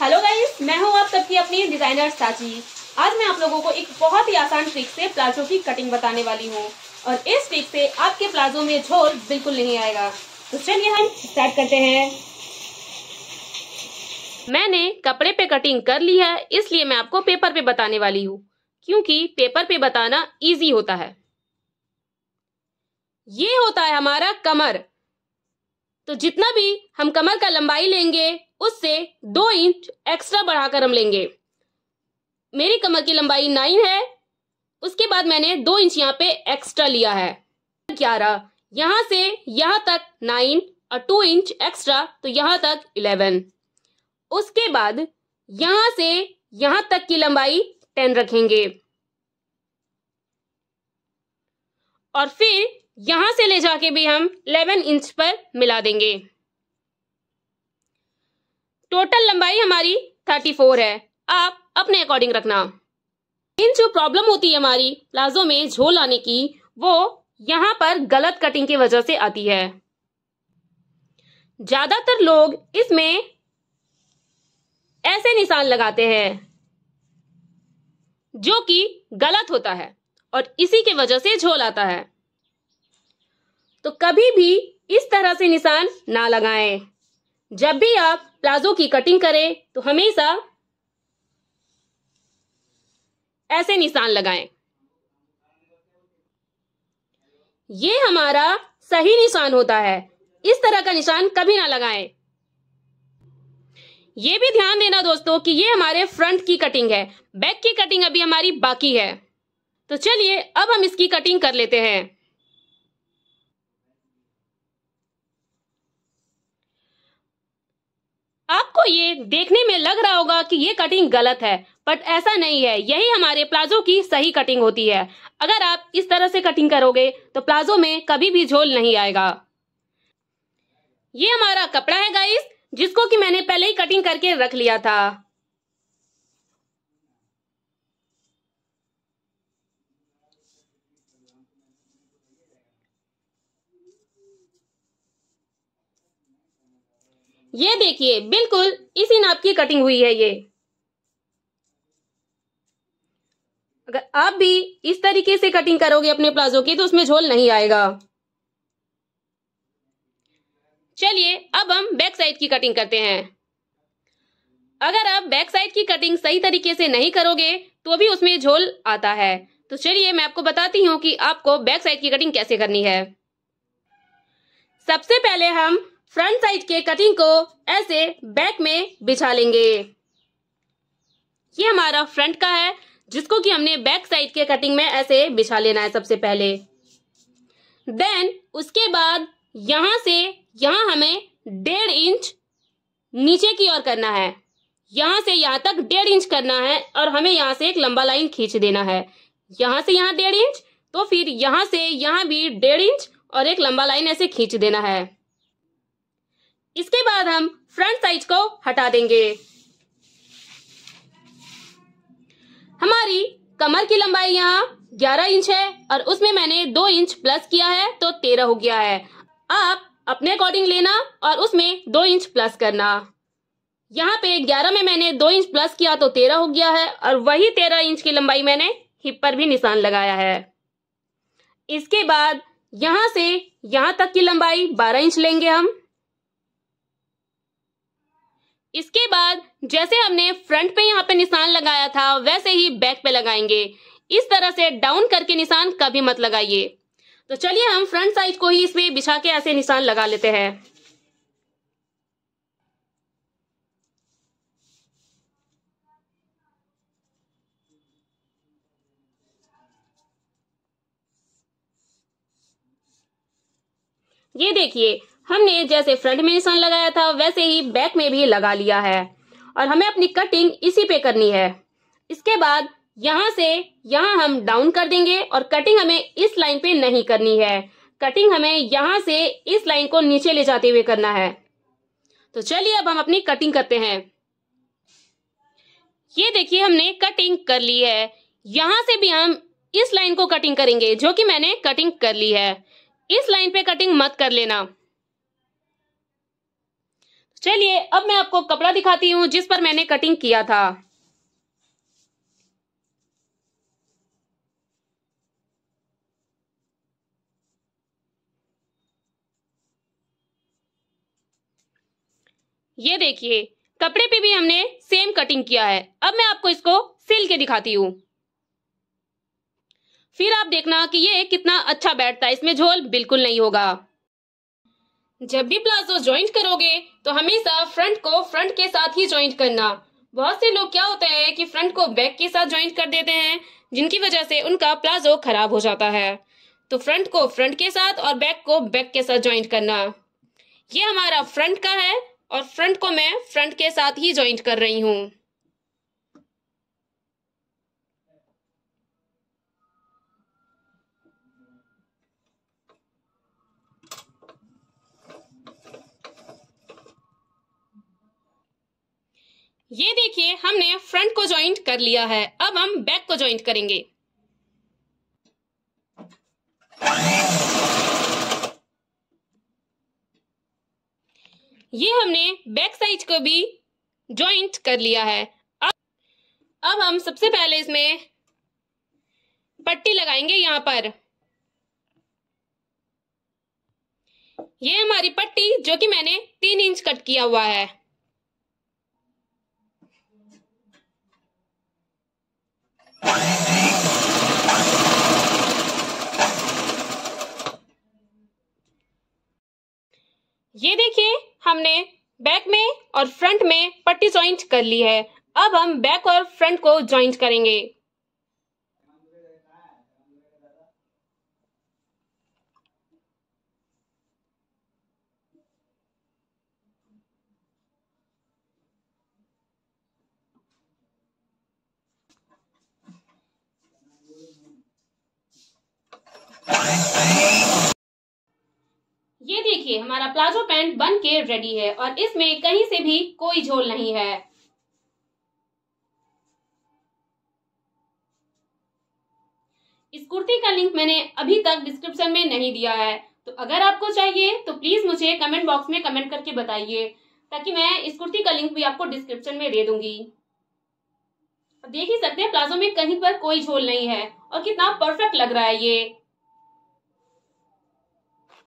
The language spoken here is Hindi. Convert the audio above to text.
हेलो गाइस मैं हूँ आप सबकी अपनी डिजाइनर साची आज मैं आप लोगों को एक बहुत ही आसान ट्रिक से प्लाजो की कटिंग बताने वाली हूँ और इस ट्रिक से आपके प्लाजो में झोल बिल्कुल नहीं आएगा तो चलिए हम स्टार्ट करते हैं मैंने कपड़े पे कटिंग कर ली है इसलिए मैं आपको पेपर पे बताने वाली हूँ क्योंकि पेपर पे बताना इजी होता है ये होता है हमारा कमर तो जितना भी हम कमर का लंबाई लेंगे उससे दो इंच एक्स्ट्रा बढ़ाकर हम लेंगे मेरी कमर की लंबाई नाइन है उसके बाद मैंने दो इंच यहाँ पे एक्स्ट्रा लिया है ग्यारह यहाँ से यहाँ तक नाइन और टू इंच एक्स्ट्रा तो यहाँ तक इलेवन उसके बाद यहाँ से यहाँ तक की लंबाई टेन रखेंगे और फिर यहां से ले जाके भी हम 11 इंच पर मिला देंगे टोटल लंबाई हमारी 34 है आप अपने अकॉर्डिंग रखना इन जो प्रॉब्लम होती है हमारी प्लाजो में झोल आने की वो यहाँ पर गलत कटिंग की वजह से आती है ज्यादातर लोग इसमें ऐसे निशान लगाते हैं जो कि गलत होता है और इसी के वजह से झोल आता है तो कभी भी इस तरह से निशान ना लगाएं। जब भी आप प्लाजो की कटिंग करें तो हमेशा ऐसे निशान लगाएं। ये हमारा सही निशान होता है इस तरह का निशान कभी ना लगाएं। ये भी ध्यान देना दोस्तों कि ये हमारे फ्रंट की कटिंग है बैक की कटिंग अभी हमारी बाकी है तो चलिए अब हम इसकी कटिंग कर लेते हैं आपको ये देखने में लग रहा होगा कि ये कटिंग गलत है बट ऐसा नहीं है यही हमारे प्लाजो की सही कटिंग होती है अगर आप इस तरह से कटिंग करोगे तो प्लाजो में कभी भी झोल नहीं आएगा ये हमारा कपड़ा है गाइस जिसको कि मैंने पहले ही कटिंग करके रख लिया था ये देखिए बिल्कुल इसी नाप की कटिंग हुई है ये अगर आप भी इस तरीके से कटिंग करोगे अपने प्लाजो की तो उसमें झोल नहीं आएगा चलिए अब हम बैक साइड की कटिंग करते हैं अगर आप बैक साइड की कटिंग सही तरीके से नहीं करोगे तो भी उसमें झोल आता है तो चलिए मैं आपको बताती हूँ कि आपको बैक साइड की कटिंग कैसे करनी है सबसे पहले हम फ्रंट साइड के कटिंग को ऐसे बैक में बिछा लेंगे ये हमारा फ्रंट का है जिसको कि हमने बैक साइड के कटिंग में ऐसे बिछा लेना है सबसे पहले देन उसके बाद यहां से यहां हमें डेढ़ इंच नीचे की ओर करना है यहां से यहां तक डेढ़ इंच करना है और हमें यहां से एक लंबा लाइन खींच देना है यहां से यहां डेढ़ इंच तो फिर यहां से यहां भी डेढ़ इंच और एक लंबा लाइन ऐसे खींच देना है इसके बाद हम फ्रंट साइड को हटा देंगे हमारी कमर की लंबाई यहाँ 11 इंच है और उसमें मैंने 2 इंच प्लस किया है तो 13 हो गया है आप अपने अकॉर्डिंग लेना और उसमें 2 इंच प्लस करना यहाँ पे 11 में मैंने 2 इंच प्लस किया तो 13 हो गया है और वही 13 इंच की लंबाई मैंने हिप पर भी निशान लगाया है इसके बाद यहाँ से यहाँ तक की लंबाई 12 इंच लेंगे हम इसके बाद जैसे हमने फ्रंट पे यहाँ पे निशान लगाया था वैसे ही बैक पे लगाएंगे इस तरह से डाउन करके निशान कभी मत लगाइए तो चलिए हम फ्रंट साइड को ही इसमें बिछा के ऐसे निशान लगा लेते हैं ये देखिए हमने जैसे फ्रंट में निशान लगाया था वैसे ही बैक में भी लगा लिया है और हमें अपनी कटिंग इसी पे करनी है इसके बाद यहाँ से यहाँ हम डाउन कर देंगे और कटिंग हमें इस लाइन पे नहीं करनी है कटिंग हमें यहाँ से इस लाइन को नीचे ले जाते हुए करना है तो चलिए अब हम अपनी कटिंग करते हैं ये देखिए हमने कटिंग कर ली है यहाँ से भी हम इस लाइन को कटिंग करेंगे जो कि मैंने कटिंग कर ली है इस लाइन पे कटिंग मत कर लेना चलिए अब मैं आपको कपड़ा दिखाती हूँ जिस पर मैंने कटिंग किया था ये देखिए कपड़े पे भी हमने सेम कटिंग किया है अब मैं आपको इसको सिल के दिखाती हूँ फिर आप देखना कि ये कितना अच्छा बैठता है इसमें झोल बिल्कुल नहीं होगा जब भी प्लाजो ज्वाइंट करोगे तो हमेशा फ्रंट को फ्रंट के साथ ही ज्वाइंट करना बहुत से लोग क्या होता है कि फ्रंट को बैक के साथ ज्वाइंट कर देते हैं जिनकी वजह से उनका प्लाजो खराब हो जाता है तो फ्रंट को फ्रंट के साथ और बैक को बैक के साथ ज्वाइंट करना ये हमारा फ्रंट का है और फ्रंट को मैं फ्रंट के साथ ही ज्वाइंट कर रही हूँ ये देखिए हमने फ्रंट को ज्वाइंट कर लिया है अब हम बैक को ज्वाइंट करेंगे ये हमने बैक साइड को भी ज्वाइंट कर लिया है अब अब हम सबसे पहले इसमें पट्टी लगाएंगे यहाँ पर ये हमारी पट्टी जो कि मैंने तीन इंच कट किया हुआ है ये देखिए हमने बैक में और फ्रंट में पट्टी ज्वाइंट कर ली है अब हम बैक और फ्रंट को ज्वाइंट करेंगे देखिए हमारा प्लाजो पैंट बन के रेडी है और इसमें कहीं से भी कोई झोल नहीं है इस कुर्ती का लिंक मैंने अभी तक डिस्क्रिप्शन में नहीं दिया है तो अगर आपको चाहिए तो प्लीज मुझे कमेंट बॉक्स में कमेंट करके बताइए ताकि मैं इस कुर्ती का लिंक भी आपको डिस्क्रिप्शन में दे दूंगी देख ही सकते हैं प्लाजो में कहीं पर कोई झोल नहीं है और कितना परफेक्ट लग रहा है ये